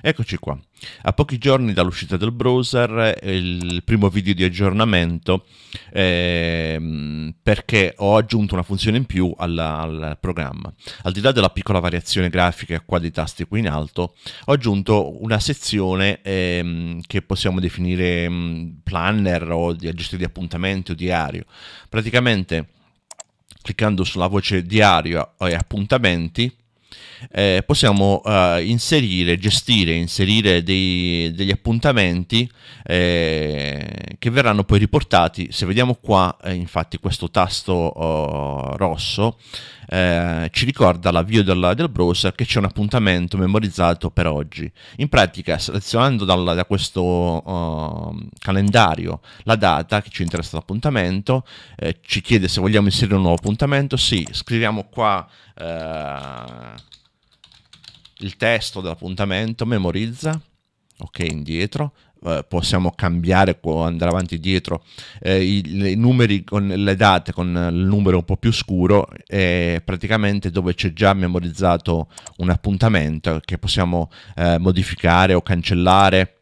Eccoci qua. A pochi giorni dall'uscita del browser, il primo video di aggiornamento, ehm, perché ho aggiunto una funzione in più alla, al programma. Al di là della piccola variazione grafica qua dei tasti qui in alto, ho aggiunto una sezione ehm, che possiamo definire mm, planner o di gestione di appuntamenti o diario. Praticamente cliccando sulla voce diario e appuntamenti eh, possiamo eh, inserire, gestire, inserire dei, degli appuntamenti eh, che verranno poi riportati. Se vediamo qua, eh, infatti, questo tasto oh, rosso eh, ci ricorda l'avvio del, del, browser che c'è un appuntamento memorizzato per oggi. In pratica, selezionando dal, da questo oh, calendario la data che ci interessa l'appuntamento, eh, ci chiede se vogliamo inserire un nuovo appuntamento. Sì, scriviamo qua. Uh, il testo dell'appuntamento, memorizza, ok, indietro, eh, possiamo cambiare, andare avanti e dietro eh, i, i, numeri con le date con il numero un po' più scuro e praticamente dove c'è già memorizzato un appuntamento che possiamo eh, modificare o cancellare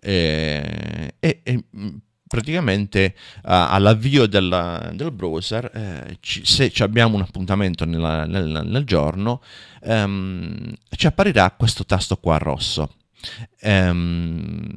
eh, praticamente uh, all'avvio della, del browser, eh, ci, se abbiamo un appuntamento nella, nel, nel, giorno, um, ci apparirà questo tasto qua rosso. Um,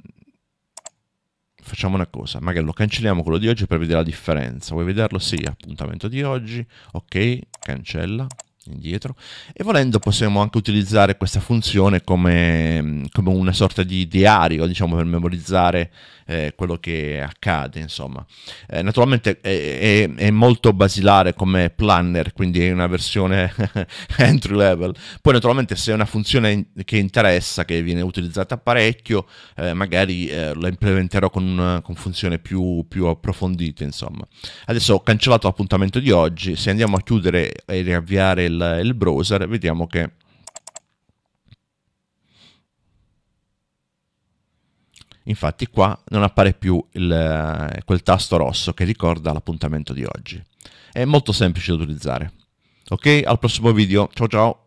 facciamo una cosa, magari lo cancelliamo quello di oggi per vedere la differenza. Vuoi vederlo? Sì, appuntamento di oggi. Ok, cancella indietro e volendo possiamo anche utilizzare questa funzione come, come una sorta di diario diciamo per memorizzare eh, quello che accade insomma eh, naturalmente è, è, è, molto basilare come planner quindi è una versione entry level poi naturalmente se è una funzione che interessa che viene utilizzata parecchio eh, magari eh, la implementerò con, una, con funzione più, più approfondite insomma adesso ho cancellato l'appuntamento di oggi se andiamo a chiudere e riavviare il, il browser, vediamo che Infatti qua non appare più il, quel tasto rosso che ricorda l'appuntamento di oggi. È molto semplice da utilizzare. Ok, al prossimo video. Ciao ciao!